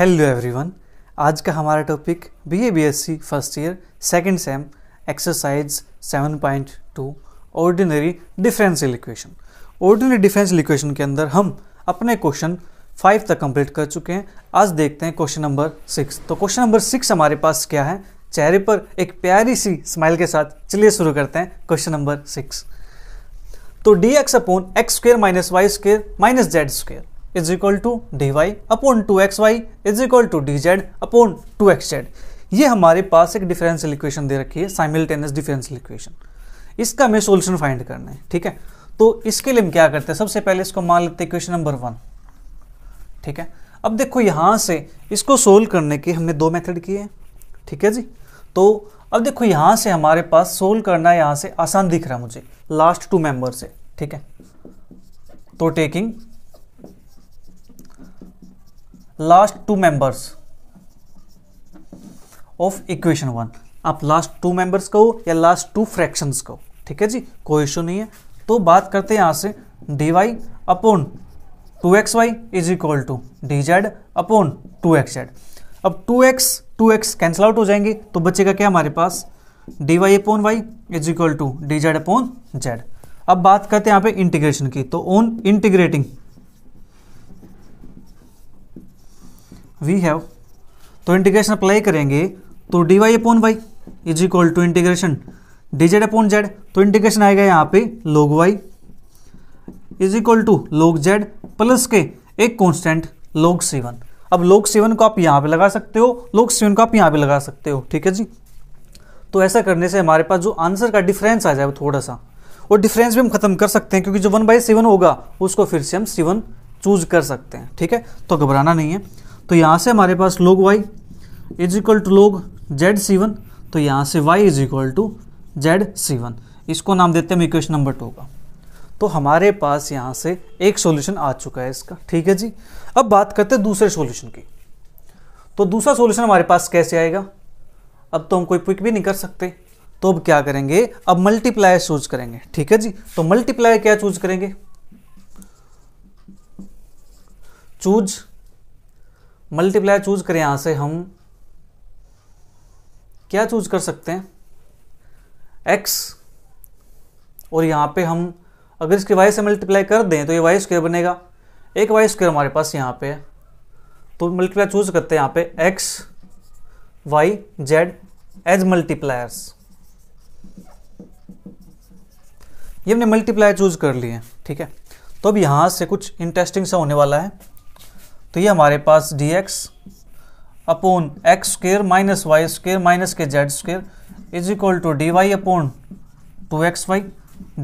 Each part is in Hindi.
हेलो एवरीवन आज का हमारा topic B A B S C first year second sem exercise seven point two ordinary differential equation ordinary differential equation के अंदर हम अपने क्वेश्चन फाइव तक कंप्लीट कर चुके हैं आज देखते हैं क्वेश्चन नंबर सिक्स तो क्वेश्चन नंबर सिक्स हमारे पास क्या है चेहरे पर एक प्यारी सी स्माइल के साथ चलिए शुरू करते हैं क्वेश्चन नंबर सिक्स तो d x upon x square minus y square minus z square is equal to d y upon two x y is equal to d z upon two x z ये हमारे पास एक डिफरेंशियल इक्वेशन दे रखी है साइमिल्टेनियस डिफरेंशियल इक्वेशन इसका हमें सोल्यूशन फाइंड करना है ठीक है तो इसके लिए हम क्या करते हैं सबसे पहले इसको मान लेते हैं इक्वेशन नंबर वन ठीक है अब देखो यहाँ से इसको सोल्व करने के हमने दो मेथड किए हैं ठीक है जी तो अब देखो यहाँ से हमारे पास सोल्व करना यहाँ से आसान दिख रहा है मुझे लास्ट टू मेंबर से ठीक है तो taking last two members of equation one आप लास्ट टू मेंबर्स कहो या लास्ट टू फ्रैक्शंस कहो ठीक है जी कोई इश्यू नहीं है तो बात करते हैं यहां से d y upon two x y is equal to d z upon two x z अब two x two x cancel out हो जाएंगे तो बचेगा क्या हमारे पास d y upon y is equal to d z upon z अब बात करते हैं यहां पे इंटीग्रेशन की तो ऑन इंटीग्रेटिंग वी हैव तो इंटीग्रेशन अप्लाई करेंगे तो d y upon y is equal to integration D z upon z तो इंटीग्रेशन आएगा यहाँ पे log y is equal to log z plus के एक कॉन्स्टेंट लोग सेवन अब लोग सेवन को आप यहाँ पे लगा सकते हो लोग सेवन को आप यहाँ पे लगा सकते हो ठीक है जी तो ऐसा करने से हमारे पास जो आंसर का डिफरेंस आ जाए थोड़ा सा और डिफरेंस भी हम खत्म कर सकते हैं क्योंकि जो वन बाई सेवन होगा उसको फिर से हम सेवन चूज कर सकते हैं ठीक है तो घबराना नहीं है तो यहाँ से हमारे पास log y is equal to log z c one तो यहाँ से y is equal to z c one इसको नाम देते हैं इक्वेशन नंबर टू का तो हमारे पास यहाँ से एक सॉल्यूशन आ चुका है इसका ठीक है जी अब बात करते हैं दूसरे सॉल्यूशन की तो दूसरा सॉल्यूशन हमारे पास कैसे आएगा अब तो हम कोई पिक भी नहीं कर सकते तो अब क्या करेंगे अब मल्टीप्लायर चूज करेंगे ठीक है जी तो मल्टीप्लायर क्या चूज करेंगे चूज मल्टीप्लायर चूज करें यहाँ से हम क्या चूज कर सकते हैं एक्स और यहाँ पे हम अगर इसके वाई से मल्टीप्लाई कर दें तो ये वाई स्क्वेयर बनेगा एक वाई स्क्वेयर हमारे पास यहाँ पे है तो मल्टीप्लायर चूज करते हैं यहाँ पे x y z as multipliers ये हमने मल्टीप्लायर चूज कर लिए ठीक है तो अब यहाँ से कुछ इंटरेस्टिंग सा होने वाला है तो ये हमारे पास d x upon x square minus y square minus के z square is equal to d y upon two x y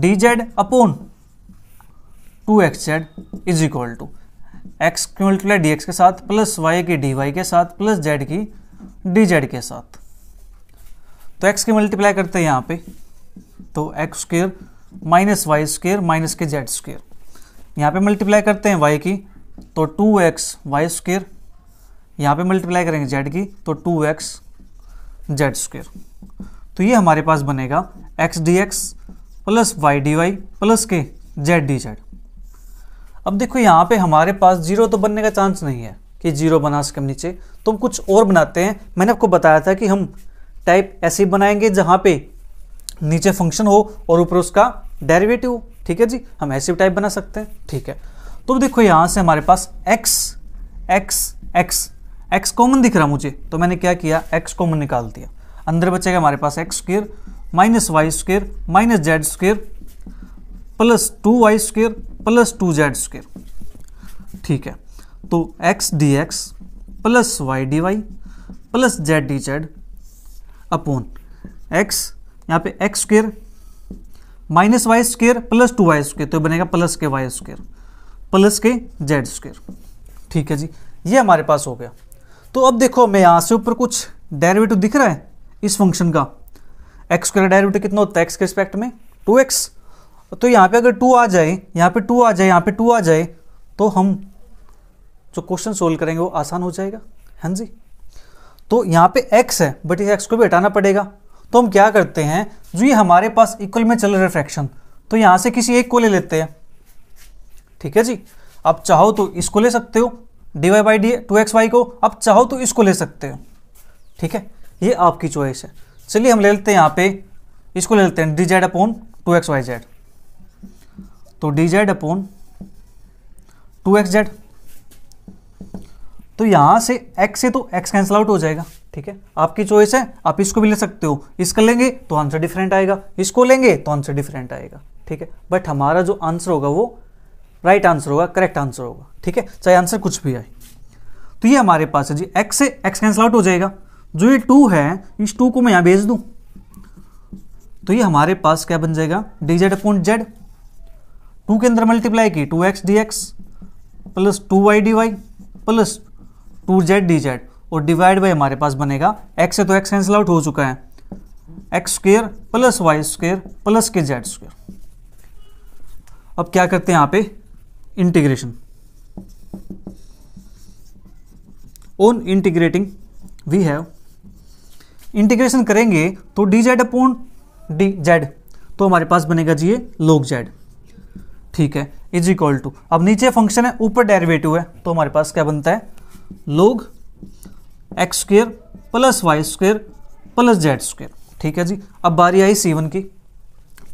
d z upon two x z is equal to x की मल्टीप्लाई डी एक्स के साथ प्लस वाई की डी वाई के साथ प्लस जेड की डी जेड के साथ तो एक्स की मल्टीप्लाई करते हैं यहाँ पे तो x square minus y square minus के जेड स्क्र यहाँ पे मल्टीप्लाई करते हैं वाई की तो टू एक्स वाई स्क्र यहाँ पर मल्टीप्लाई करेंगे जेड की तो टू एक्स जेड स्क्र तो ये हमारे पास बनेगा x d x plus y d y plus के जेड डी जेड अब देखो यहाँ पे हमारे पास जीरो तो बनने का चांस नहीं है कि जीरो बना सके हम नीचे तो हम कुछ और बनाते हैं मैंने आपको बताया था कि हम टाइप ऐसे बनाएंगे जहाँ पे नीचे फंक्शन हो और ऊपर उसका डेरिवेटिव ठीक है जी हम ऐसे टाइप बना सकते हैं ठीक है तो देखो यहां से हमारे पास x x x x common दिख रहा मुझे तो मैंने क्या किया x कॉमन निकाल दिया अंदर बचेगा हमारे पास x square minus y square minus z square plus two y square plus two z square ठीक है तो x d x plus y d y plus z d z upon x यहाँ पे x square minus y square plus two y square तो बनेगा प्लस के वाई स्क्र प्लस के जेड स्क्वेयर ठीक है जी ये हमारे पास हो गया तो अब देखो मैं यहाँ से ऊपर कुछ डेरिवेटिव दिख रहा है इस फंक्शन का एक्स स्क्र डेरिवेटिव कितना होता है एक्स के रिस्पेक्ट में टू एक्स तो यहाँ पे अगर टू आ जाए यहाँ पे टू आ जाए यहाँ पे टू आ जाए तो हम जो क्वेश्चन सोल्व करेंगे वो आसान हो जाएगा हाँ जी तो यहाँ पे एक्स है बट इस एक्स को भी हटाना पड़ेगा तो हम क्या करते हैं जो ये हमारे पास इक्वल में चल रहा है फ्रैक्शन तो यहाँ से किसी एक को ले लेते हैं ठीक है जी आप चाहो तो इसको ले सकते हो d y by d two x y को आप चाहो तो इसको ले सकते हो ठीक है ये आपकी चॉइस है चलिए हम ले लेते हैं यहाँ पे इसको ले लेते हैं d z upon two x y z तो d z upon two x z तो यहाँ से x से तो x कैंसिल आउट हो जाएगा ठीक है आपकी चॉइस है आप इसको भी ले सकते हो इसका लेंगे तो आंसर डिफरेंट आएगा इसको लेंगे तो आंसर डिफरेंट आएगा ठीक है बट हमारा जो आंसर होगा वो राइट आंसर होगा करेक्ट आंसर होगा ठीक है चाहे आंसर कुछ भी आए तो ये हमारे पास है जी x से एक्स कैंसिल आउट हो जाएगा जो ये टू है इस टू को मैं यहां भेज दू तो ये हमारे पास क्या बन जाएगा d z upon z two के अंदर मल्टीप्लाई की two x d x plus two y d y plus two z d z और डिवाइड बाई हमारे पास बनेगा x से तो x कैंसिल आउट हो चुका है x square plus y square plus के जेड स्क्र अब क्या करते हैं यहां पे integration on integrating we have integration करेंगे तो d z upon d z तो हमारे पास बनेगा जी ये लोग जेड ठीक है इज इक्वल टू अब नीचे फंक्शन है ऊपर डेरिवेटिव है तो हमारे पास क्या बनता है log x square plus y square plus z square ठीक है जी अब बारी आई सी वन की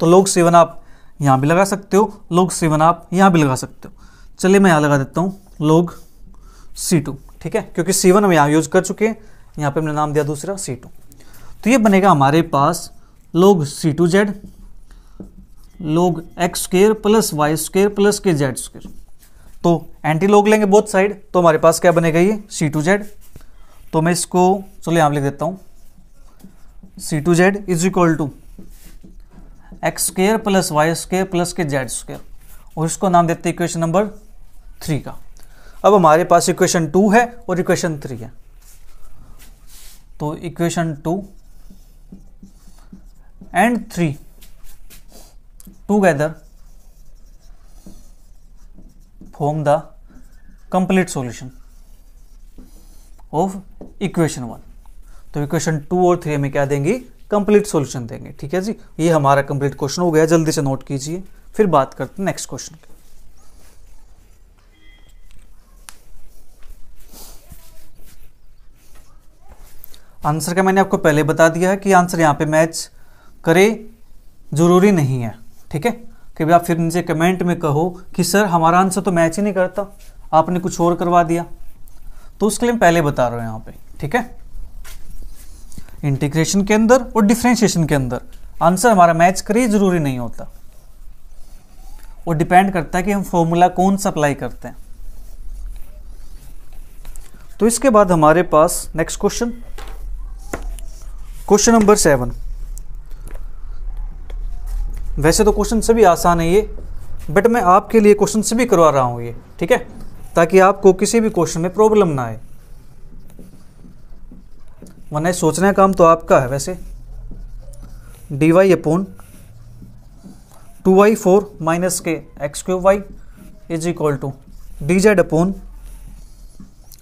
तो लोग सी वन आप यहाँ भी लगा सकते हो लोग सेवन आप यहाँ भी लगा सकते हो चलिए मैं यहाँ लगा देता हूँ लोग सी टू ठीक है क्योंकि सी वन हम यहाँ यूज कर चुके हैं यहाँ पे हमने नाम दिया दूसरा सी टू तो ये बनेगा हमारे पास log c two z log x square plus y square plus के जेड स्क्र तो एंटी लोग लेंगे बोथ साइड तो हमारे पास क्या बनेगा ये सी टू जेड तो मैं इसको चलो यहाँ लिख देता हूँ c two z is equal to x square plus y square plus के जेड स्क्र और इसको नाम देते हैं इक्वेशन नंबर थ्री का अब हमारे पास इक्वेशन टू है और इक्वेशन थ्री है तो equation two and three together form the complete solution of equation one तो इक्वेशन टू और थ्री में क्या देंगी कंप्लीट सॉल्यूशन देंगे ठीक है जी ये हमारा कंप्लीट क्वेश्चन हो गया जल्दी से नोट कीजिए फिर बात करते हैं नेक्स्ट क्वेश्चन की आंसर का मैंने आपको पहले बता दिया है कि आंसर यहाँ पे मैच करे ज़रूरी नहीं है ठीक है कि आप फिर नीचे कमेंट में कहो कि सर हमारा आंसर तो मैच ही नहीं करता आपने कुछ और करवा दिया तो उसके लिए मैं पहले बता रहा हूँ यहाँ पे ठीक है इंटीग्रेशन के अंदर और डिफ्रेंशिएशन के अंदर आंसर हमारा मैच करे जरूरी नहीं होता वो डिपेंड करता है कि हम फॉर्मूला कौन सा अप्लाई करते हैं तो इसके बाद हमारे पास next question question number seven वैसे तो क्वेश्चन सभी आसान है ये बट मैं आपके लिए क्वेश्चन सभी करवा रहा हूँ ये ठीक है ताकि आपको किसी भी क्वेश्चन में प्रॉब्लम ना आए वरना सोचने का काम तो आपका है वैसे d y upon two y four minus के x cube y is equal to d z upon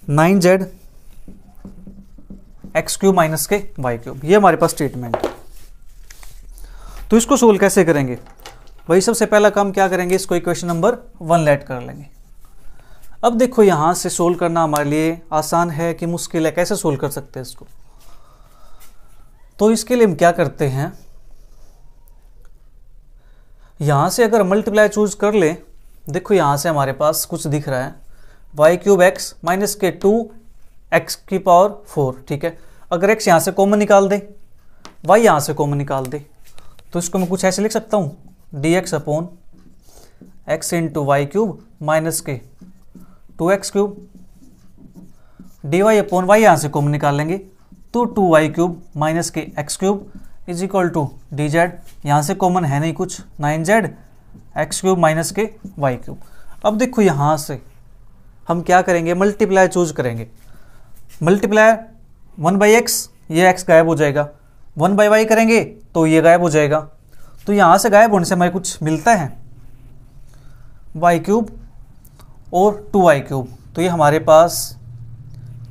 nine z x cube minus के वाई क्यूब ये हमारे पास स्टेटमेंट है तो इसको सोल्व कैसे करेंगे वही सबसे पहला काम क्या करेंगे इसको इक्वेशन नंबर वन लेट कर लेंगे अब देखो यहां से सोल्व करना हमारे लिए आसान है कि मुश्किल है कैसे सोल्व कर सकते हैं इसको तो इसके लिए हम क्या करते हैं यहां से अगर मल्टीप्लाई चूज कर ले देखो यहां से हमारे पास कुछ दिख रहा है वाई क्यूब एक्स माइनस के टू एक्स की पावर फोर ठीक है अगर एक्स यहां से कॉमन निकाल दे वाई यहां से कॉमन निकाल दे तो इसको मैं कुछ ऐसे लिख सकता हूं d x upon x into y cube minus के two x cube d y upon y यहां से कॉमन निकाल लेंगे तो टू वाई क्यूब माइनस के x cube is equal to d z यहाँ से कॉमन है नहीं कुछ nine z x cube minus के वाई क्यूब अब देखो यहाँ से हम क्या करेंगे मल्टीप्लायर चूज करेंगे मल्टीप्लायर वन बाई एक्स ये एक्स गायब हो जाएगा वन बाई वाई करेंगे तो ये गायब हो जाएगा तो यहाँ से गायब होने से हमें कुछ मिलता है वाई क्यूब और टू वाई क्यूब तो ये हमारे पास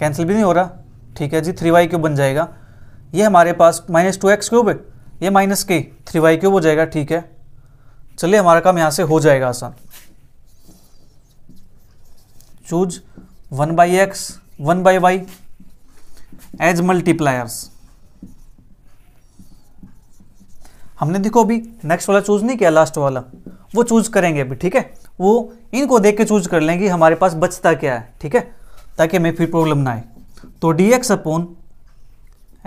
कैंसिल भी नहीं हो रहा ठीक है जी थ्री वाई क्यूब बन जाएगा ये हमारे पास माइनस टू एक्स क्यूब है ये minus k three y cube हो जाएगा ठीक है चलिए हमारा काम यहाँ से हो जाएगा आसान choose one by x one by y as multipliers हमने देखो अभी नेक्स्ट वाला चूज नहीं किया लास्ट वाला वो चूज करेंगे अभी ठीक है वो इनको देख के चूज कर लेंगे हमारे पास बचता क्या है ठीक है ताकि हमें फिर प्रॉब्लम ना आए तो d x upon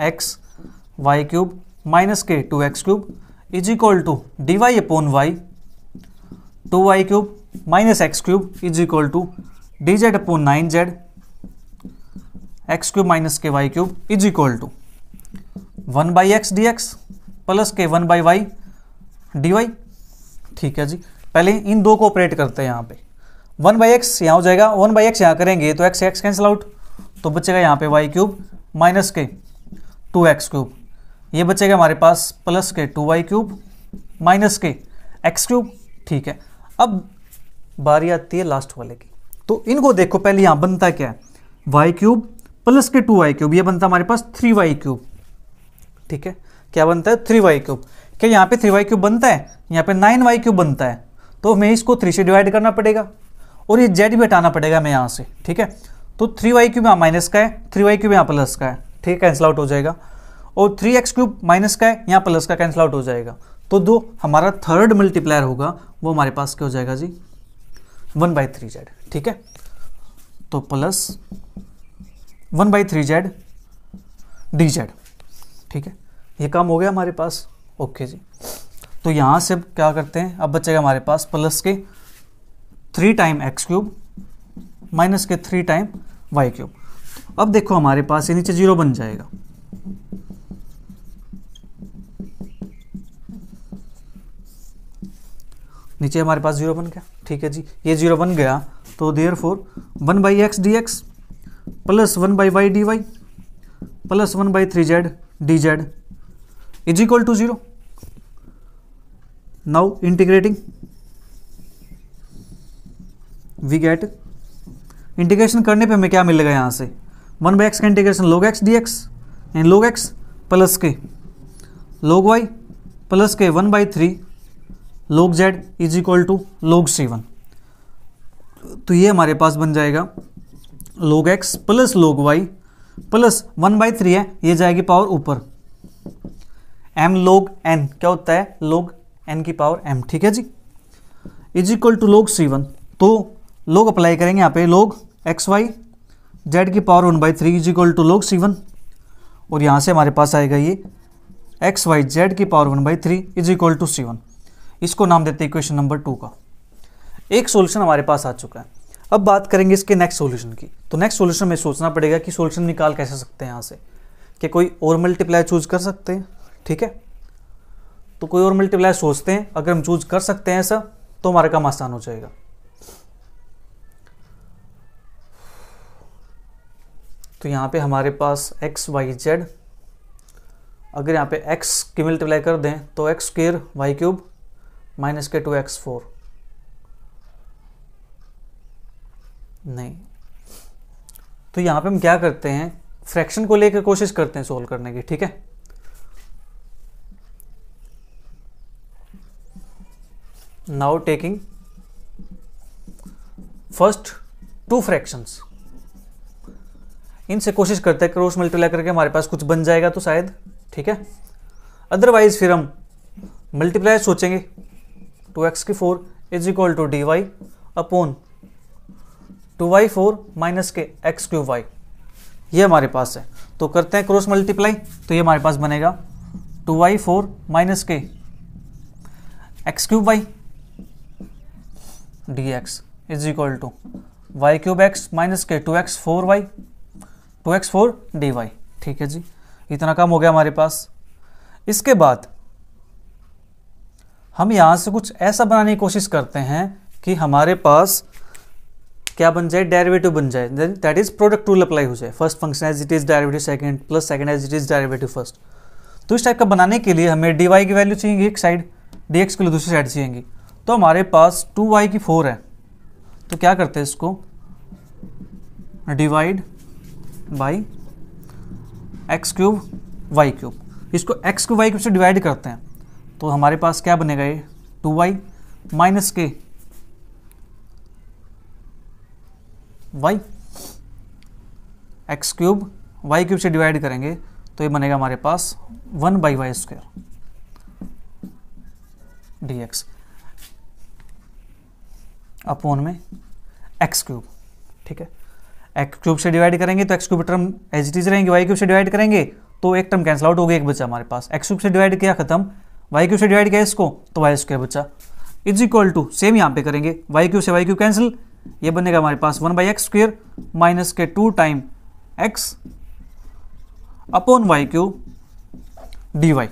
x y cube minus के two x cube is equal to d y upon y two y cube minus x cube is equal to d z upon nine z x cube minus के y cube is equal to one by x d x plus के one by y d y ठीक है जी पहले इन दो को ऑपरेट करते हैं यहाँ पे वन बाई एक्स यहाँ हो जाएगा वन बाई एक्स यहाँ करेंगे तो एक्स एक्स कैंसिल आउट तो बचेगा यहाँ पे वाई क्यूब माइनस के टू एक्स क्यूब ये बचेगा हमारे पास plus k two y cube minus के एक्स क्यूब ठीक है अब बारी आती है लास्ट वाले की तो इनको देखो पहले यहाँ बनता क्या है y cube plus k two y cube यह बनता हमारे पास थ्री वाई क्यूब ठीक है क्या बनता है थ्री वाई क्यूब क्या यहाँ पे थ्री वाई क्यूब बनता है यहाँ पे नाइन वाई क्यूब बनता है तो हमें इसको थ्री से डिवाइड करना पड़ेगा और ये जेड भी हटाना पड़ेगा हमें यहाँ से ठीक है तो थ्री वाई क्यूब यहाँ माइनस का है थ्री वाई क्यूब यहाँ प्लस का है ठीक है कैंसिल आउट हो जाएगा और थ्री एक्स क्यूब माइनस का है यहाँ प्लस का कैंसिल आउट हो जाएगा तो जो हमारा थर्ड मल्टीप्लायर होगा वो हमारे पास क्या हो जाएगा जी वन बाई थ्री जेड ठीक है तो plus one by three z d z ठीक है ये काम हो गया हमारे पास ओके जी तो यहाँ से अब क्या करते हैं अब बचेगा हमारे पास plus k three time x cube minus k three time y cube अब देखो हमारे पास ये नीचे जीरो बन जाएगा नीचे हमारे पास जीरो बन गया ठीक है जी ये जीरो बन गया तो therefore one by x d x plus one by y d y plus one by three z d z is equal to zero now integrating we get integration करने पे हमें क्या मिलेगा यहाँ से वन बाई एक्स का integration log x d x and log x plus के लोग वाई प्लस के one by three log z is equal to log c one तो ये हमारे पास बन जाएगा log x plus log y plus one by three है ये जाएगी पावर ऊपर एम लोग एन क्या होता है लोग एन की पावर एम ठीक है जी is equal to log c one तो लोग अप्लाई करेंगे यहाँ पे लोग एक्स वाई जेड की power one by three is equal to log c one और यहाँ से हमारे पास आएगा ये एक्स वाई जेड की power one by three is equal to c one इसको नाम देते हैं इक्वेशन नंबर टू का एक सोल्यूशन हमारे पास आ चुका है अब बात करेंगे इसके नेक्स्ट सोल्यूशन की तो नेक्स्ट सोल्यूशन में सोचना पड़ेगा कि सोल्यूशन निकाल कैसे सकते हैं यहाँ से कि कोई और मल्टीप्लाई चूज कर सकते हैं ठीक है तो कोई और मल्टीप्लाई सोचते हैं अगर हम चूज कर सकते हैं ऐसा तो हमारा काम आसान हो जाएगा तो यहाँ पे हमारे पास एक्स वाई जेड अगर यहाँ पे एक्स की मल्टीप्लाई कर दें तो x square y cube minus के टू एक्स फोर नहीं तो यहाँ पे हम क्या करते हैं फ्रैक्शन को लेकर कोशिश करते हैं सोल्व करने की ठीक है now taking first two fractions इनसे कोशिश करते हैं क्रॉस मल्टीप्लाई करके हमारे पास कुछ बन जाएगा तो शायद ठीक है अदरवाइज फिर हम मल्टीप्लाई सोचेंगे टू एक्स की four is equal to d y upon two y four minus के एक्स क्यू वाई ये हमारे पास है तो करते हैं क्रॉस मल्टीप्लाई तो ये हमारे पास बनेगा टू वाई फोर माइनस के x cube y d x is equal to y cube x minus के two x four y two x four d y ठीक है जी इतना काम हो गया हमारे पास इसके बाद हम यहां से कुछ ऐसा बनाने की कोशिश करते हैं कि हमारे पास क्या बन जाए डेरिवेटिव बन जाए that is product rule apply हो जाए first function as it is derivative second plus second as it is derivative first तो इस टाइप का बनाने के लिए हमें डी वाई की वैल्यू चाहिए एक साइड डी एक्स के लिए दूसरी साइड चाहिए तो हमारे पास टू वाई की फोर है तो क्या करते हैं इसको divide by x cube y cube इसको एक्स क्यूब वाई क्यूब से डिवाइड करते हैं तो हमारे पास क्या बनेगा ये टू वाई माइनस के y x cube y cube से डिवाइड करेंगे तो ये बनेगा हमारे पास one by y square d x upon में एक्स क्यूब ठीक है एक्स क्यूब से डिवाइड करेंगे तो x cube term as it is रहेंगे वाई क्यूब से डिवाइड करेंगे तो एक टर्म कैंसिल आउट हो गया एक बच्चा हमारे पास एक्स क्यूब से डिवाइड किया खत्म वाई क्यूब से डिवाइड किया इसको तो वाई स्क्वायर बच्चा इज इक्वल टू सेम यहाँ पे करेंगे वाई क्यूब से वाई क्यूब कैंसिल ये बनेगा हमारे पास one by x square minus के two time x upon y cube d y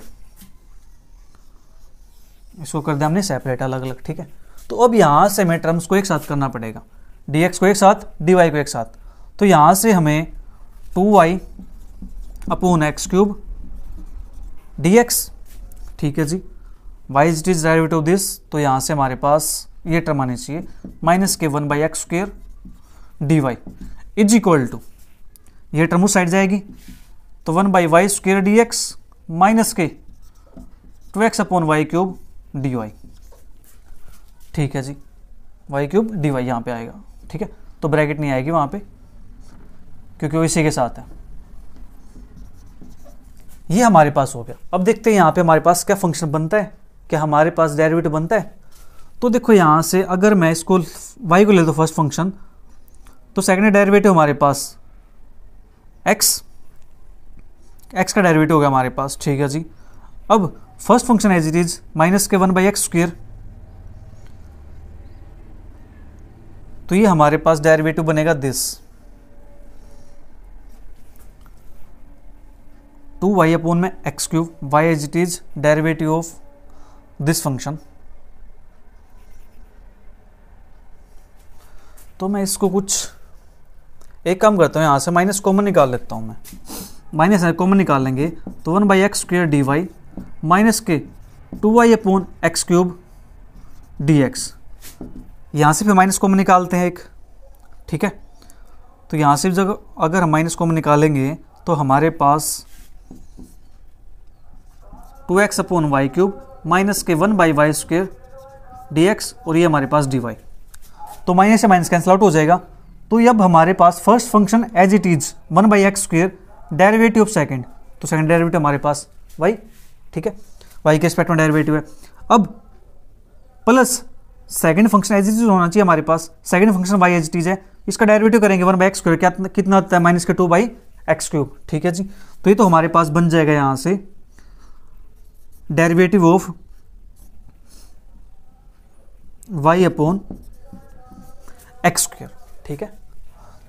इसको कर दिया हमने सेपरेट अलग अलग ठीक है तो अब यहां से हमें टर्म्स को एक साथ करना पड़ेगा डी एक्स को एक साथ डी वाई को एक साथ तो यहाँ से हमें two y upon x cube d x ठीक है जी y is is derivative of this तो यहाँ से हमारे पास ये टर्म आने चाहिए माइनस के one by x square d y is equal to ये टर्म उस साइड जाएगी तो one by y square d x minus के two x upon y cube d y ठीक है जी वाई क्यूब डी वाई यहाँ पर आएगा ठीक है तो ब्रैकेट नहीं आएगी वहाँ पे क्योंकि वो इसी के साथ है ये हमारे पास हो गया अब देखते हैं यहां पे हमारे पास क्या फंक्शन बनता है क्या हमारे पास डेरिवेटिव बनता है तो देखो यहां से अगर मैं इसको वाई को ले दो फर्स्ट फंक्शन तो सेकेंड डेरिवेटिव तो हमारे पास एक्स एक्स का डेरिवेटिव हो गया हमारे पास ठीक है जी अब first function as it is minus के वन बाई एक्स स्क्र तो ये हमारे पास डेरिवेटिव बनेगा दिस टू वाई अपोन में x cube y as it is derivative of this function तो मैं इसको कुछ एक काम करता हूँ यहाँ से माइनस कॉमन निकाल लेता हूँ मैं माइनस है कॉमन निकाल लेंगे तो one by x square d y minus के two y upon x cube d x यहाँ से फिर माइनस कॉमन निकालते हैं एक ठीक है तो यहाँ से जब अगर हम माइनस कॉमन निकालेंगे तो हमारे पास two x upon y cube minus के one by y square d x और ये हमारे पास डी वाई तो माइनस से माइनस कैंसिल आउट हो जाएगा तो अब हमारे पास first function as it is one by x square derivative of second तो सेकेंड डेरिवेटिव हमारे पास वाई ठीक है वाई के रिस्पेक्ट में डेरिवेटिव है अब plus second function as it is होना चाहिए हमारे पास second function y as it is है इसका डेरिवेटिव करेंगे वन बाई एक्स स्क्वेयर क्या कितना होता है माइनस के टू बाई एक्स क्यूब ठीक है जी तो ये तो हमारे पास बन जाएगा यहाँ से derivative of y upon x square ठीक है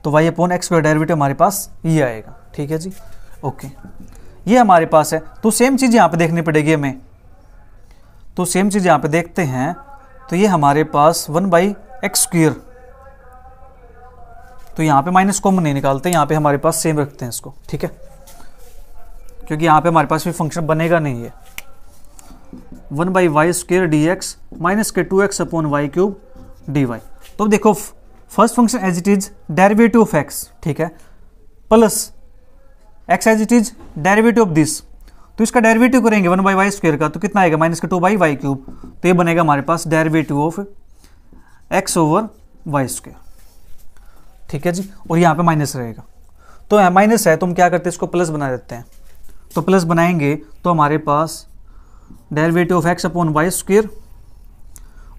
तो y upon x square derivative हमारे पास ये आएगा ठीक है जी ओके ये हमारे पास है तो सेम चीज़ यहां पे देखनी पड़ेगी हमें तो सेम चीज़ यहां पे देखते हैं तो ये हमारे पास वन बाई एक्स स्क्र तो यहां पे माइनस कॉमन नहीं निकालते यहां पे हमारे पास सेम रखते हैं इसको ठीक है क्योंकि यहां पे हमारे पास भी फंक्शन बनेगा नहीं है one by y square d x minus के two x upon y cube d y तो देखो first function as it is derivative of x ठीक है plus x as it is derivative of this तो इसका डेरिवेटिव करेंगे वन बाई वाई स्क्र का तो कितना आएगा माइनस के टू बाई वाई क्यूब तो ये बनेगा हमारे पास derivative of x over y square ठीक है जी और यहाँ पे माइनस रहेगा तो माइनस है तो हम क्या करते हैं इसको प्लस बना देते हैं तो प्लस बनाएंगे तो हमारे पास derivative of x upon y square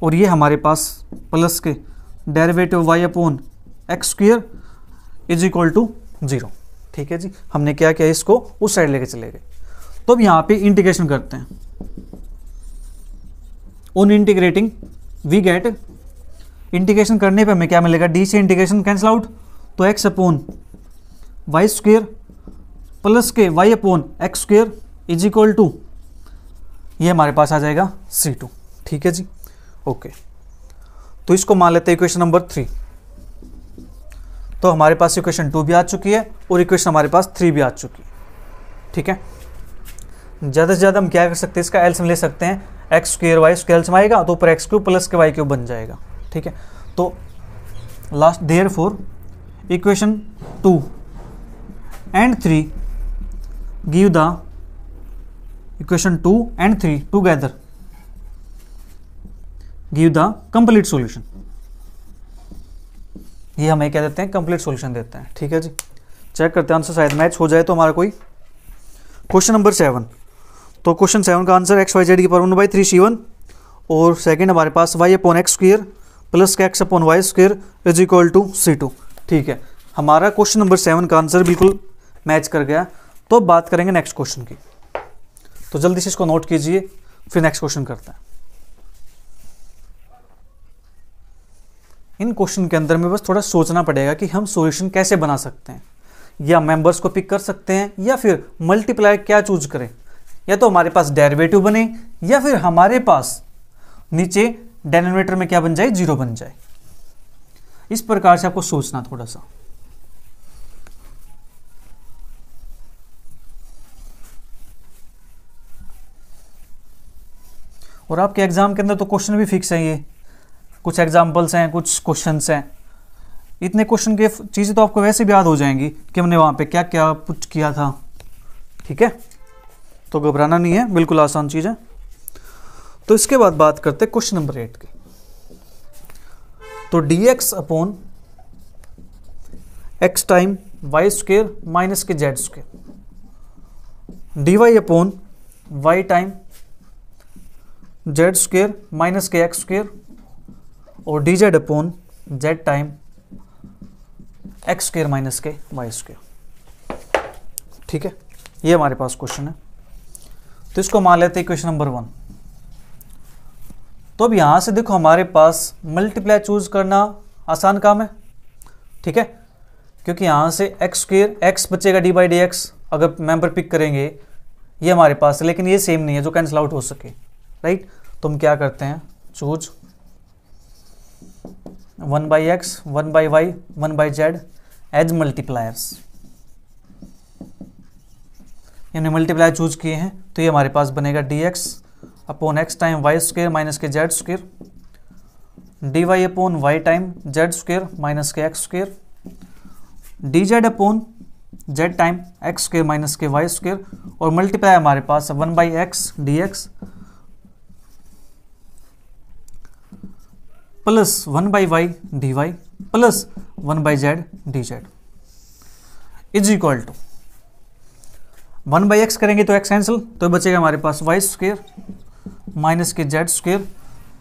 और ये हमारे पास प्लस के derivative y upon x square is equal to zero ठीक है जी हमने क्या किया इसको उस साइड लेके चले गए तो अब यहाँ पे इंटीग्रेशन करते हैं on integrating we get integration करने पे हमें क्या मिलेगा डी से इंटीग्रेशन कैंसिल आउट तो x upon y square plus के y upon x square is equal to ये हमारे पास आ जाएगा सी टू ठीक है जी ओके तो इसको मान लेते हैं इक्वेशन नंबर थ्री तो हमारे पास इक्वेशन टू भी आ चुकी है और इक्वेशन हमारे पास थ्री भी आ चुकी है ठीक है ज़्यादा से ज़्यादा हम क्या कर सकते हैं इसका एल्सम ले सकते हैं x square y square LCM आएगा तो ऊपर एक्स क्यू प्लस के वाई क्यू बन जाएगा ठीक है तो last therefore equation two and three give the equation 2 and 3 together give the complete solution ये हमें क्या देते हैं कंप्लीट सॉल्यूशन देते हैं ठीक है जी चेक करते हैं आंसर शायद मैच हो जाए तो हमारा कोई क्वेश्चन नंबर सेवन तो क्वेश्चन सेवन का आंसर एक्स वाई जेड की power one by three c one और सेकंड हमारे पास y upon x square plus x upon y square is equal to c two ठीक है हमारा क्वेश्चन नंबर सेवन का आंसर बिल्कुल मैच कर गया तो बात करेंगे नेक्स्ट क्वेश्चन की तो जल्दी से इसको नोट कीजिए फिर नेक्स्ट क्वेश्चन करते हैं इन क्वेश्चन के अंदर में बस थोड़ा सोचना पड़ेगा कि हम सॉल्यूशन कैसे बना सकते हैं या मेंबर्स को पिक कर सकते हैं या फिर मल्टीप्लाई क्या चूज करें या तो हमारे पास डेरिवेटिव बने या फिर हमारे पास नीचे डेनोमीटर में क्या बन जाए जीरो बन जाए इस प्रकार से आपको सोचना थोड़ा सा और आपके एग्ज़ाम के अंदर तो क्वेश्चन भी फिक्स हैं ये कुछ एग्जाम्पल्स हैं कुछ क्वेश्चन हैं इतने क्वेश्चन के चीज़ें तो आपको वैसे भी याद हो जाएंगी कि हमने वहाँ पे क्या क्या कुछ किया था ठीक है तो घबराना नहीं है बिल्कुल आसान चीज़ है तो इसके बाद बात करते हैं क्वेश्चन नंबर एट की तो d x upon x time y square minus के z square d y upon y time z square minus के एक्स स्क्वेयर और d z upon z time x square minus के वाई स्क्वेयर ठीक है ये हमारे पास क्वेश्चन है तो इसको मान लेते हैं क्वेश्चन नंबर वन तो अब यहाँ से देखो हमारे पास मल्टीप्लाई चूज करना आसान काम है ठीक है क्योंकि यहाँ से एक्स स्क्र एक्स बचेगा डी बाई डी एक्स अगर मेंबर पिक करेंगे ये हमारे पास है लेकिन ये सेम नहीं है जो कैंसिल आउट हो सके राइट तो हम क्या करते हैं choose one by x one by y one by z as multipliers यानी मल्टीप्लायर चूज किए हैं तो ये हमारे पास बनेगा d x upon x time y square minus के z square d y upon y time z square minus के x square d z upon z time x square minus के वाई स्क्र और मल्टीप्लाई हमारे पास one by x d x plus one by y d y plus one by z d z is equal to one by x करेंगे तो एक्स कैंसिल तो बचेगा हमारे पास वाई स्क्वेयर माइनस के जेड स्क्वेयर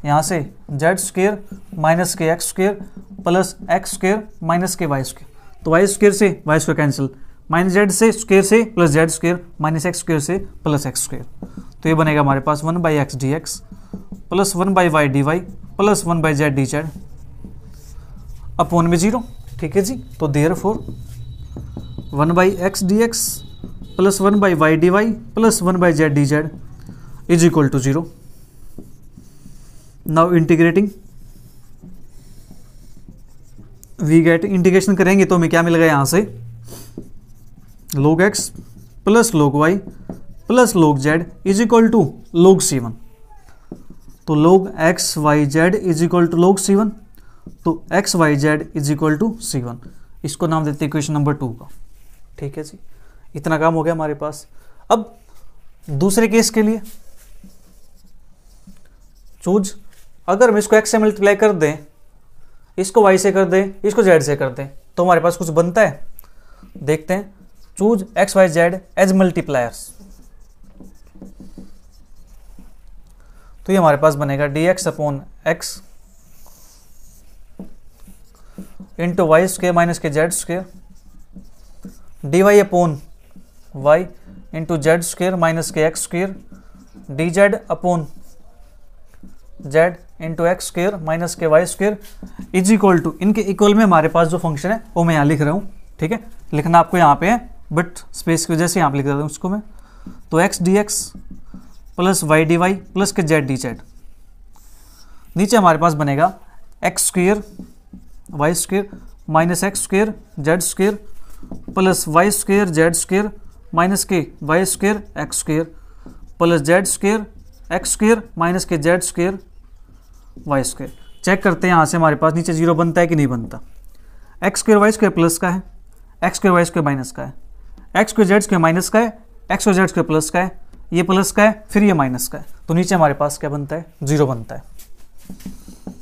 यहाँ से जेड स्क्वेयर माइनस के x square plus x square minus के वाई स्क्वेयर तो वाई स्क्वेयर से y square cancel minus z से स्क्वेयर से plus z square minus x square से प्लस एक्स स्क्वेयर तो ये बनेगा हमारे पास one by x d x plus one by y d y plus one by z d z upon में जीरो ठीक है जी तो therefore one by x d x plus one by y d y plus one by z d z is equal to zero now integrating we get integration करेंगे तो हमें क्या मिल गया से log x plus log y plus log z is equal to log c1 तो log x y z is equal to log c one तो x y z is equal to c one इसको नाम देते इक्वेशन नंबर टू का ठीक है जी इतना काम हो गया हमारे पास अब दूसरे केस के लिए चूज अगर हम इसको एक्स से मल्टीप्लाई कर दें इसको वाई से कर दें इसको जेड से कर दें तो हमारे पास कुछ बनता है देखते हैं choose x y z as multipliers तो ये हमारे पास बनेगा d x upon x into y square minus के z square d y upon y into z square minus के x square d z upon z into x square minus के y square is equal to इनके इक्वल में हमारे पास जो फंक्शन है वो मैं यहाँ लिख रहा हूँ ठीक है लिखना आपको यहाँ पे है बट स्पेस की वजह से यहाँ पर लिख रहा हूँ उसको मैं तो x d x plus y d y plus के जेड डी जेड नीचे हमारे पास बनेगा x square y square minus x square z square plus y square z square minus के y square x square plus z square x square minus के z square y square check करते हैं यहाँ से हमारे पास नीचे जीरो बनता है कि नहीं बनता x square y square plus का है x square y square minus का है x square z square minus का है x square z square plus का है ये प्लस का है फिर ये माइनस का है तो नीचे हमारे पास क्या बनता है जीरो बनता है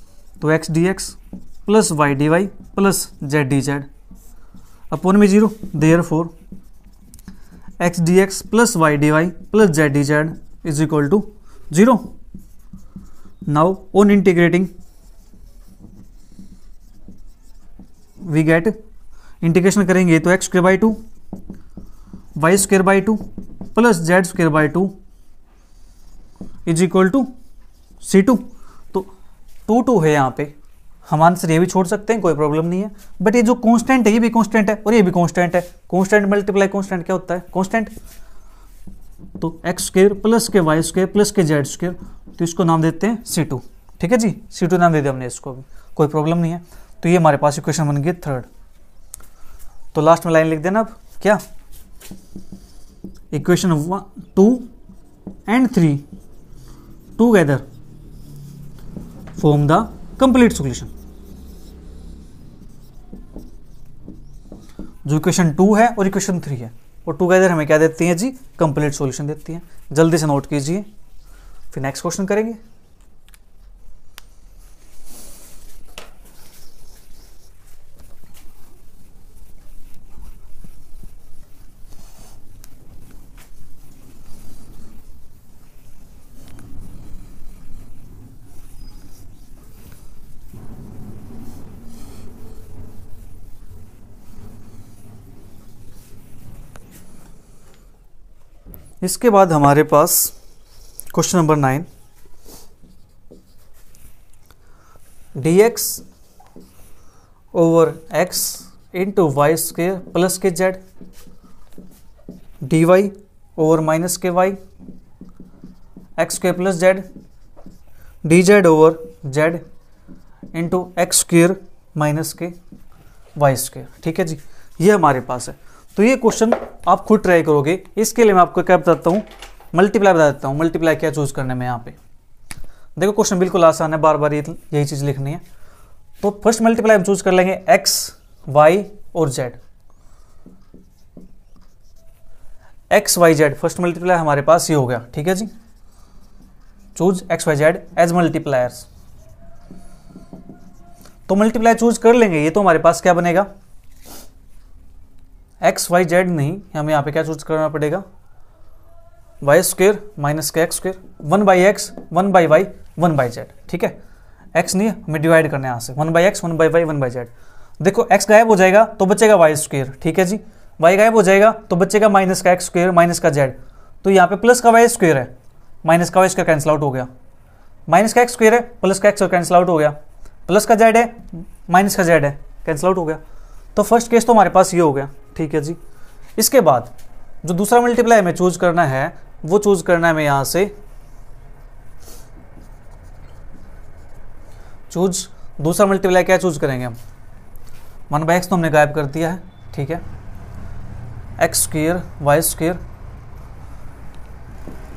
तो x d x plus y d y plus z d z upon में zero therefore x d x plus y d y plus z d z is equal to zero now on integrating we get integration करेंगे तो x square by two y square by two plus z square by two is equal to c two तो टू टू है यहाँ पे हम आंसर ये भी छोड़ सकते हैं कोई प्रॉब्लम नहीं है बट ये जो कॉन्स्टेंट है ये भी कॉन्स्टेंट है और ये भी कॉन्स्टेंट है कॉन्स्टेंट मल्टीप्लाई कॉन्स्टेंट क्या होता है कॉन्स्टेंट तो एक्स स्क्र प्लस के वाई स्क्र प्लस के जेड स्क्र तो इसको नाम देते हैं सी टू ठीक है जी सी टू नाम दे दिया हमने इसको भी कोई प्रॉब्लम नहीं है तो ये हमारे पास इक्वेशन बन गई थर्ड तो लास्ट में लाइन लिख देना अब क्या equation 1 2 and 3 together form the complete solution जो इक्वेशन टू है और इक्वेशन थ्री है और टूगेदर हमें क्या देती है जी कंप्लीट सॉल्यूशन देती है जल्दी से नोट कीजिए फिर नेक्स्ट क्वेश्चन करेंगे इसके बाद हमारे पास question number nine d x over x into y square plus के z d y over minus के y x square plus z d z over z into x square minus के वाई स्क्वेयर ठीक है जी ये हमारे पास है तो ये क्वेश्चन आप खुद ट्राई करोगे इसके लिए मैं आपको क्या बताता हूँ मल्टीप्लाई बता देता हूँ मल्टीप्लाई क्या चूज करने में यहाँ पे देखो क्वेश्चन बिल्कुल आसान है बार बार ये यही चीज़ लिखनी है तो फर्स्ट मल्टीप्लाई हम चूज कर लेंगे एक्स वाई और z x y z first multiply हमारे पास ये हो गया ठीक है जी choose x y z as multipliers तो मल्टीप्लाई चूज कर लेंगे ये तो हमारे पास क्या बनेगा एक्स वाई जेड नहीं हमें यहाँ पे क्या चूज करना पड़ेगा वाई स्क्वेयर माइनस के x square one by x one by y one by z ठीक है एक्स नहीं हमें डिवाइड करना है यहाँ से one by x one by y one by z देखो एक्स गायब हो जाएगा तो बचेगा वाई स्क्वेयर ठीक है जी वाई गायब हो जाएगा तो बचेगा माइनस का एक्स स्क्वेयर माइनस का जेड तो यहाँ पे प्लस का वाई स्क्वेयर है माइनस का वाई स्क्र कैंसिल आउट हो गया माइनस का एक्स स्क्वेयर है प्लस का एक्स कैंसिल आउट हो गया प्लस का जेड है माइनस का जेड है कैंसिल आउट हो गया तो फर्स्ट केस तो हमारे पास ये हो गया ठीक है जी इसके बाद जो दूसरा मल्टीप्लाई हमें चूज करना है वो चूज करना है मैं यहां से चूज दूसरा मल्टीप्लाई क्या चूज करेंगे हम वन बाई एक्स तो हमने गायब कर दिया है ठीक है एक्स स्क्र वाई स्क्र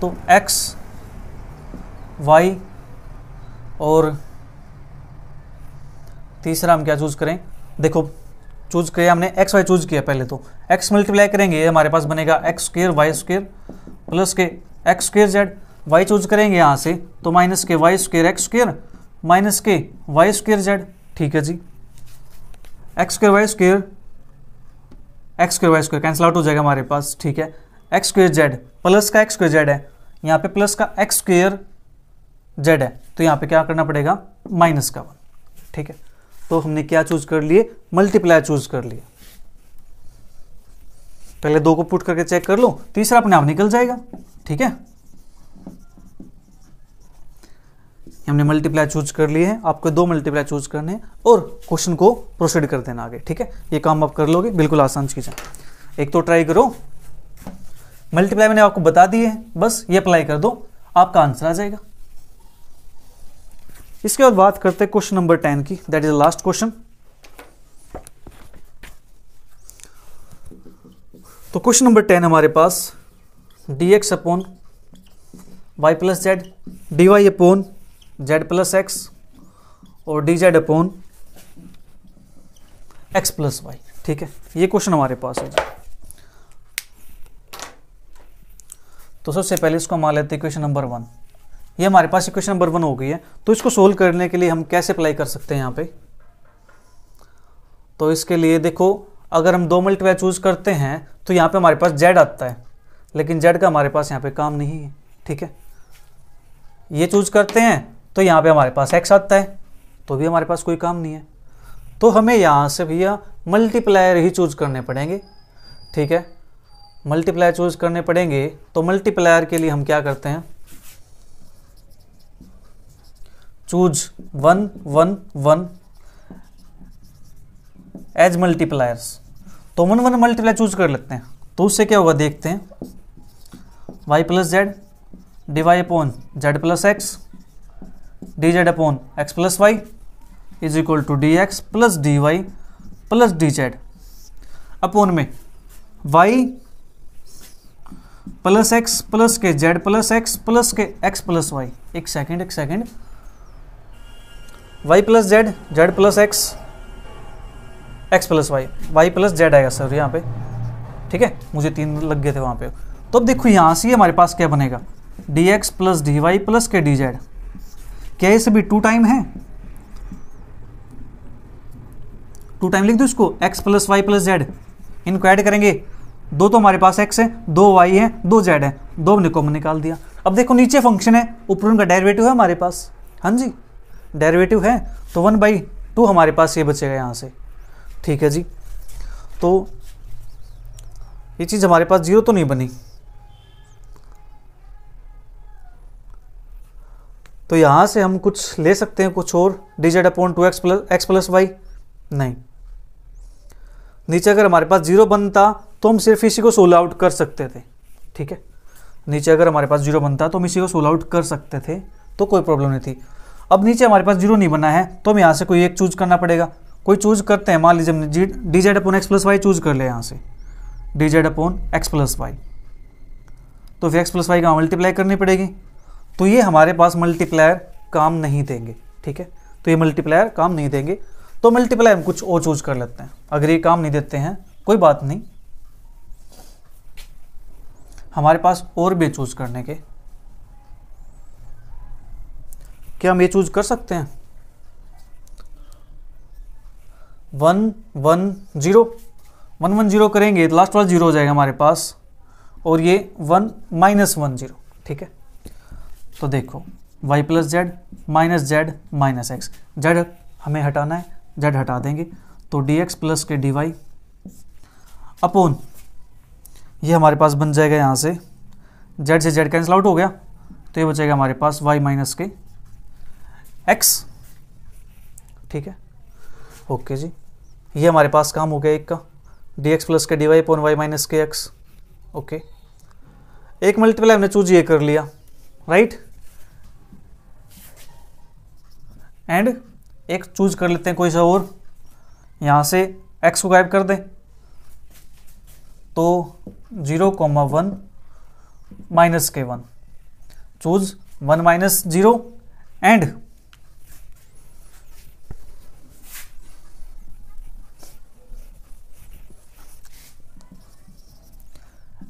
तो एक्स वाई और तीसरा हम क्या चूज करें देखो चूज किया हमने एक्स वाई चूज किया पहले तो एक्स मल्टीप्लाई करेंगे हमारे पास बनेगा x square y square plus k x square z y choose करेंगे यहाँ से तो माइनस के y square x square minus के वाई स्क्र जेड ठीक है जी x square y square x square y square cancel out हो जाएगा हमारे पास ठीक है एक्स स्क्र जेड प्लस का एक्स स्क्र जेड है यहाँ पे प्लस का एक्स स्क्र जेड है तो यहाँ पे क्या करना पड़ेगा माइनस का वन ठीक है तो हमने क्या चूज कर लिए मल्टीप्लाई चूज कर लिए पहले दो को पुट करके चेक कर लो तीसरा अपने आप निकल जाएगा ठीक है हमने मल्टीप्लाई चूज कर लिए हैं आपको दो मल्टीप्लाई चूज करने हैं और क्वेश्चन को प्रोसीड कर देना आगे ठीक है ये काम आप कर लोगे बिल्कुल आसान चीज़ है एक तो ट्राई करो मल्टीप्लाई मैंने आपको बता दिए है बस ये अप्लाई कर दो आपका आंसर आ जाएगा इसके बाद बात करते हैं क्वेश्चन नंबर टेन की दैट इज लास्ट क्वेश्चन तो क्वेश्चन नंबर टेन हमारे पास d x upon y plus z d y upon z plus x और d z upon x plus y ठीक है ये क्वेश्चन हमारे पास है तो सबसे पहले इसको मान लेते क्वेश्चन नंबर वन ये हमारे पास इक्वेशन नंबर वन हो गई है तो इसको सोल्व करने के लिए हम कैसे अप्लाई कर सकते हैं यहाँ पे तो इसके लिए देखो अगर हम दो मल्टीप्लाई चूज़ करते हैं तो यहाँ पे हमारे पास जेड आता है लेकिन जेड का हमारे पास यहाँ पे काम नहीं है ठीक है ये चूज करते हैं तो यहाँ पे हमारे पास एक्स आता है तो भी हमारे पास कोई काम नहीं है तो हमें यहाँ से भैया मल्टीप्लायर ही चूज करने पड़ेंगे ठीक है मल्टीप्लायर चूज करने पड़ेंगे तो मल्टीप्लायर के लिए हम क्या करते हैं choose one one one as multipliers तो वन वन मल्टीप्लाई चूज कर लेते हैं तो उससे क्या होगा देखते हैं y plus z d y upon z plus x d z upon x plus y is equal to d x plus d y plus d z upon में वाई प्लस एक्स प्लस के z plus x plus k x plus y एक सेकेंड एक second y plus Z z plus x x plus y y plus z आएगा सर यहाँ पे ठीक है मुझे तीन लग गए थे वहाँ पे तो अब देखो यहाँ से हमारे पास क्या बनेगा d x plus d y plus k d z क्या ये सभी टू टाइम है टू टाइम लिख दो इसको x plus y plus z इनको ऐड करेंगे दो तो हमारे पास एक्स है दो वाई है दो जेड है दो हमने कॉमन निकाल दिया अब देखो नीचे फंक्शन है ऊपर उनका डेरिवेटिव है हमारे पास हाँ जी डेरिवेटिव है तो वन बाई टू हमारे पास ये बचेगा यहाँ से ठीक है जी तो ये चीज़ हमारे पास जीरो तो नहीं बनी तो यहाँ से हम कुछ ले सकते हैं कुछ और d z upon two x plus x plus y नहीं नीचे अगर हमारे पास जीरो बनता तो हम सिर्फ इसी को सोल आउट कर सकते थे ठीक है नीचे अगर हमारे पास जीरो बनता तो हम इसी को सोल आउट कर सकते थे तो कोई प्रॉब्लम नहीं थी अब नीचे हमारे पास जीरो नहीं बना है तो हमें यहाँ से कोई एक चूज करना पड़ेगा कोई चूज करते हैं मान लीजिए हमने जी d z upon x plus y choose कर लिया यहाँ से d z upon x plus y तो फिर एक्स प्लस वाई का मल्टीप्लाई करनी पड़ेगी तो ये हमारे पास मल्टीप्लायर काम नहीं देंगे ठीक है तो ये मल्टीप्लायर काम नहीं देंगे तो मल्टीप्लायर हम कुछ और चूज कर लेते हैं अगर ये काम नहीं देते हैं कोई बात नहीं हमारे पास और भी चूज करने के क्या हम ये चूज कर सकते हैं one one zero one one zero करेंगे तो लास्ट वाला ज़ीरो हो जाएगा हमारे पास और ये वन माइनस वन ज़ीरो ठीक है तो देखो y plus z minus z minus x z हमें हटाना है जेड हटा देंगे तो d x plus k d y upon ये हमारे पास बन जाएगा यहाँ से जेड से जेड कैंसिल आउट हो गया तो ये बचेगा हमारे पास y माइनस के एक्स ठीक है ओके जी ये हमारे पास काम हो गया एक का d x plus k d y upon y minus के एक्स ओके एक मल्टीप्लाई हमने चूज ये कर लिया राइट एंड एक चूज कर लेते हैं कोई सा और यहाँ से एक्स को गायब कर दें तो जीरो कॉमा वन माइनस के one choose one minus zero and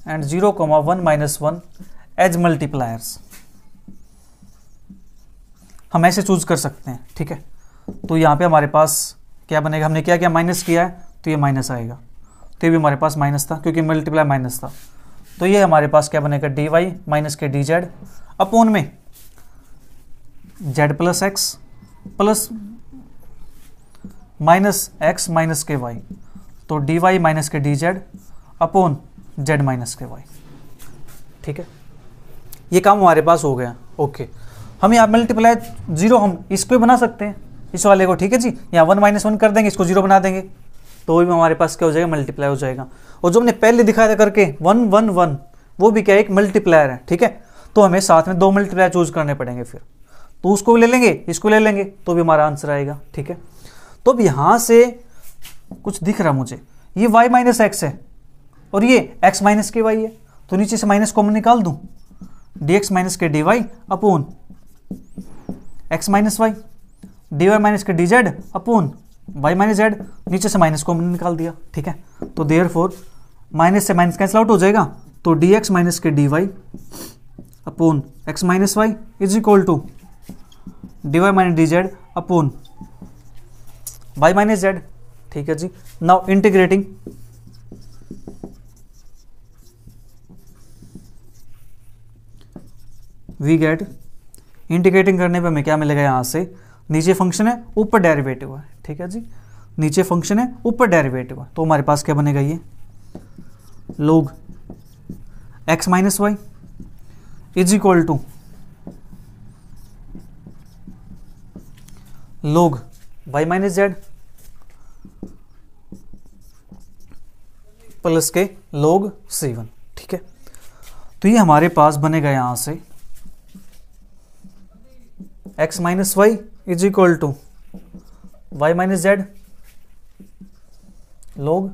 and zero comma one minus one as multipliers हम ऐसे चूज कर सकते हैं ठीक है तो यहाँ पे हमारे पास क्या बनेगा हमने क्या क्या माइनस किया है तो ये माइनस आएगा तो ये भी हमारे पास माइनस था क्योंकि मल्टीप्लाई माइनस था तो ये हमारे पास क्या बनेगा d y minus k d z upon में z plus x plus minus x minus के वाई तो d y minus k d z upon z minus के वाई ठीक है ये काम हमारे पास हो गया ओके हम यहाँ मल्टीप्लाई जीरो हम इस पर बना सकते हैं इस वाले को ठीक है जी यहाँ वन माइनस वन कर देंगे इसको जीरो बना देंगे तो भी हमारे पास क्या हो जाएगा मल्टीप्लाई हो जाएगा और जो हमने पहले दिखाया था करके वन वन वन वो भी क्या एक मल्टीप्लायर है ठीक है तो हमें साथ में दो मल्टीप्लायर चूज करने पड़ेंगे फिर तो उसको ले लेंगे इसको ले लेंगे तो भी हमारा आंसर आएगा ठीक है तो अब यहाँ से कुछ दिख रहा मुझे ये वाई माइनस एक्स है और ये एक्स माइनस के वाई है तो नीचे से माइनस कॉमन निकाल दू d x minus k d y upon x minus y d y minus k d z upon y minus z नीचे से माइनस कॉमन निकाल दिया ठीक है तो देयर फोर माइनस से माइनस कैंसिल आउट हो जाएगा तो d x minus k d y upon x minus y is equal to d y minus d z upon y minus z ठीक है जी now integrating we get integrating करने पे हमें क्या मिलेगा यहाँ से नीचे फंक्शन है ऊपर डेरिवेटिव है ठीक है जी नीचे फंक्शन है ऊपर डेरिवेटिव है तो हमारे पास क्या बनेगा ये log x minus y is equal to log y minus z plus के लोग सेवन ठीक है तो ये हमारे पास बनेगा यहां से x minus y is equal to y minus z log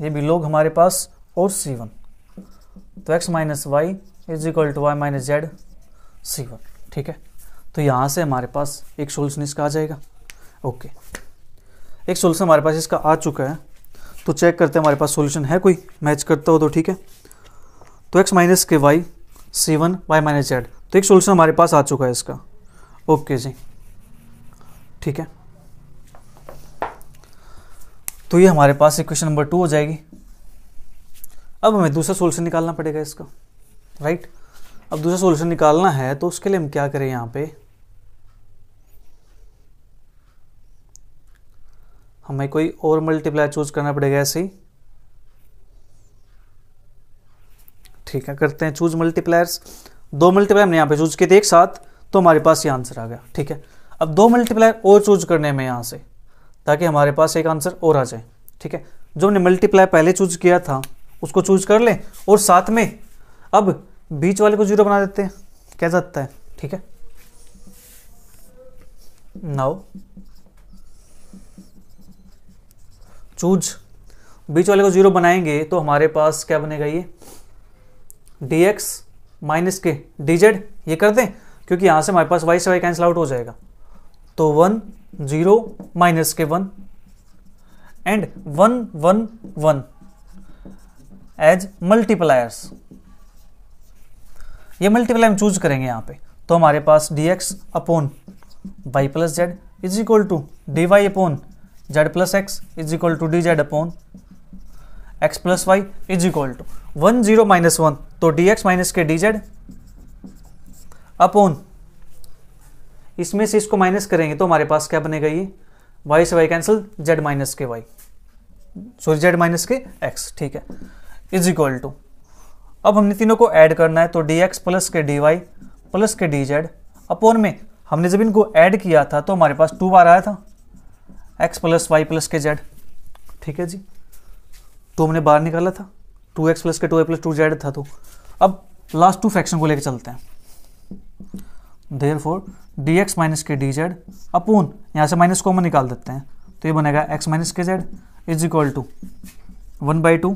ये भी लोग हमारे पास और सी वन तो x minus y is equal to y minus z c one ठीक है तो यहाँ से हमारे पास एक सोल्यूशन इसका आ जाएगा ओके एक सोल्यूशन हमारे पास इसका आ चुका है तो चेक करते हैं हमारे पास सोल्यूशन है कोई मैच करता हो तो ठीक है तो एक्स माइनस के y c one y minus z तो एक सोल्यूशन हमारे पास आ चुका है इसका ओके जी ठीक है तो ये हमारे पास इक्वेशन नंबर टू हो जाएगी अब हमें दूसरा सोल्यूशन निकालना पड़ेगा इसका राइट अब दूसरा सोल्यूशन निकालना है तो उसके लिए हम क्या करें यहां पे हमें कोई और मल्टीप्लाई चूज करना पड़ेगा ऐसे ही ठीक है करते हैं चूज मल्टीप्लायर्स दो मल्टीप्लाई हमने यहां पे चूज किए थे एक साथ तो हमारे पास ये आंसर आ गया ठीक है अब दो मल्टीप्लायर और चूज करने में यहाँ से ताकि हमारे पास एक आंसर और आ जाए ठीक है जो हमने मल्टीप्लाई पहले चूज किया था उसको चूज कर लें और साथ में अब बीच वाले को जीरो बना देते हैं क्या जाता है ठीक है नाउ चूज बीच वाले को जीरो बनाएंगे तो हमारे पास क्या बनेगा ये d x minus k d ये कर दें क्योंकि यहाँ से हमारे पास वाई से वाई कैंसिल आउट हो जाएगा तो वन जीरो माइनस के one and one one one as multipliers ये मल्टीप्लाई हम चूज करेंगे यहाँ पे तो हमारे पास d x upon y plus z is equal to d y upon z plus x is equal to d z upon x plus y is equal to one zero minus one तो d x minus k d z upon इसमें से इसको माइनस करेंगे तो हमारे पास क्या बनेगा ये वाई से वाई कैंसिल जेड माइनस के वाई सॉरी जेड माइनस के एक्स ठीक है इज इक्वल टू अब हमने तीनों को ऐड करना है तो d x plus k d y plus k d z upon में हमने जब इनको ऐड किया था तो हमारे पास टू बार आया था एक्स प्लस वाई प्लस के जेड ठीक है जी तो हमने बाहर निकाला था two x plus k two y plus two z था तो अब लास्ट टू फ्रैक्शन को लेकर चलते हैं therefore d x minus k d z upon यहाँ से माइनस कॉमन निकाल देते हैं तो ये बनेगा एक्स माइनस के z is equal to one by two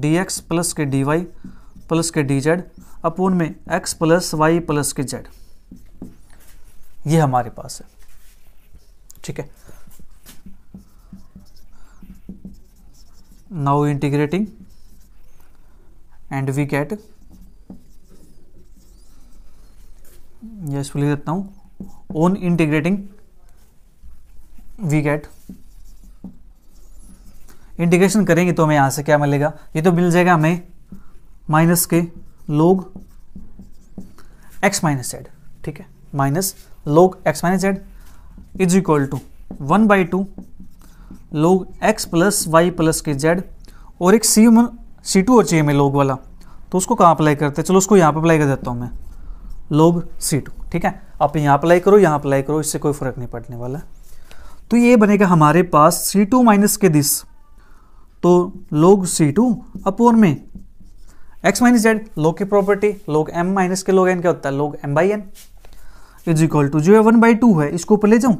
d x plus k d y plus k d z upon में एक्स प्लस वाई प्लस के जेड ये हमारे पास है ठीक है now integrating and we get या इसको लिख देता हूँ on integrating we get integration करेंगे तो हमें यहाँ से क्या मिलेगा ये तो मिल जाएगा हमें माइनस के लोग एक्स माइनस जेड ठीक है minus log x minus z is equal to one by two log x plus y plus के जेड और एक सी सी टू और चाहिए हमें लोग वाला तो उसको कहाँ अप्लाई करते हैं चलो उसको यहाँ पर अप्लाई कर देता हूँ मैं लोग सी टू ठीक है आप यहाँ अप्लाई करो यहाँ अप्लाई करो इससे कोई फर्क नहीं पड़ने वाला तो ये बनेगा हमारे पास c two minus k this तो लोग सी टू अपोर में एक्स माइनस जेड लोग की प्रॉपर्टी लोग एम माइनस के लोग एन क्या होता है log m by n is equal to जो है वन बाई टू है इसको ऊपर ले जाऊं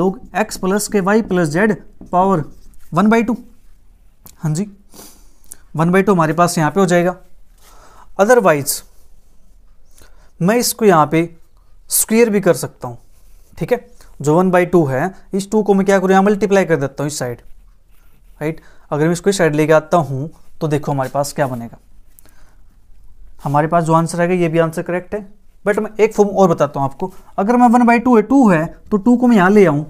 लोग एक्स प्लस के y plus z power one by two हाँ जी वन बाई टू हमारे पास यहाँ पे हो जाएगा अदरवाइज मैं इसको यहाँ पे स्क्वेयर भी कर सकता हूँ ठीक है जो वन बाई टू है इस टू को मैं क्या करूँ यहाँ मल्टीप्लाई कर देता हूँ इस साइड राइट अगर मैं इसको इस साइड लेके आता हूँ तो देखो हमारे पास क्या बनेगा हमारे पास जो आंसर आएगा ये भी आंसर करेक्ट है बट मैं एक फॉर्म और बताता हूँ आपको अगर मैं वन बाई टू है टू है तो टू को मैं यहाँ ले आऊँ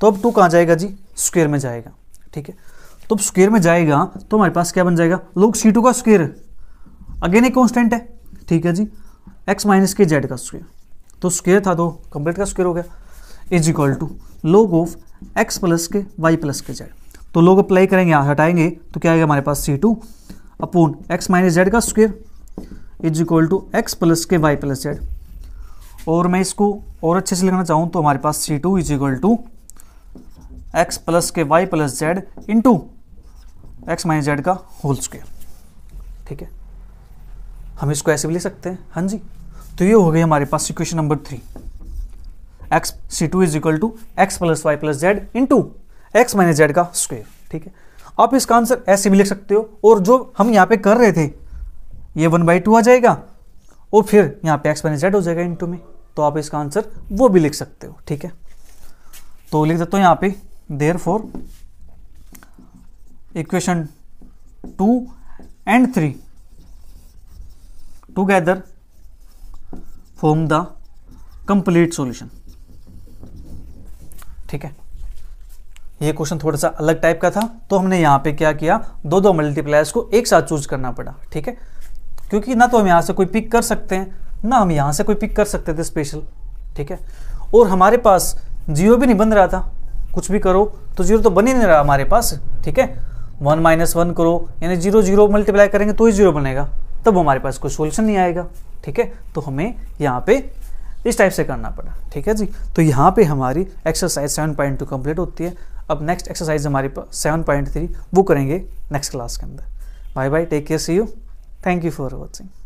तो अब टू कहाँ जाएगा जी स्क्वेयर में जाएगा ठीक है तो अब स्क्वेयर में जाएगा तो हमारे पास क्या बन जाएगा लोग सी का स्क्वेयर अगेन एक कॉन्स्टेंट है ठीक है जी एक्स माइनस के जेड का स्क्वेयर तो स्क्वेयर था तो कंप्लीट का स्क्वेयर हो गया is equal to log of x plus के वाई प्लस के जेड तो लोग अप्लाई करेंगे यहाँ हटाएंगे तो क्या आएगा हमारे पास c two upon x minus z का square is equal to x plus के वाई प्लस जेड और मैं इसको और अच्छे से लिखना चाहूँ तो हमारे पास c two is equal to x plus के y plus z into x minus z का होल स्क्वेयर ठीक है हम इसको ऐसे भी ले सकते हैं हाँ जी तो ये हो गई हमारे पास equation number three x c two is equal to x plus y plus z into x minus z का स्क्वेयर ठीक है आप इसका आंसर ऐसे भी लिख सकते हो और जो हम यहाँ पे कर रहे थे ये वन बाई टू आ जाएगा और फिर यहाँ पे एक्स माइनस जेड हो जाएगा इन टू में तो आप इसका आंसर वो भी लिख सकते हो ठीक है तो लिख देता हूँ यहाँ पे therefore equation two and three together form the complete solution ठीक है ये क्वेश्चन थोड़ा सा अलग टाइप का था तो हमने यहाँ पे क्या किया दो दो मल्टीप्लायर्स को एक साथ चूज करना पड़ा ठीक है क्योंकि ना तो हम यहाँ से कोई पिक कर सकते हैं ना हम यहां से कोई पिक कर सकते थे स्पेशल ठीक है और हमारे पास जीरो भी नहीं बन रहा था कुछ भी करो तो जीरो तो बन ही नहीं रहा हमारे पास ठीक है वन माइनस वन करो यानी जीरो जीरो मल्टीप्लाई करेंगे तो ही जीरो बनेगा तब हमारे पास कोई सोल्यूशन नहीं आएगा ठीक है तो हमें यहाँ पे इस टाइप से करना पड़ा ठीक है जी तो यहाँ पे हमारी exercise seven point two complete होती है अब नेक्स्ट एक्सरसाइज हमारे पास सेवन पॉइंट थ्री वो करेंगे नेक्स्ट क्लास के अंदर bye bye take care see you thank you for watching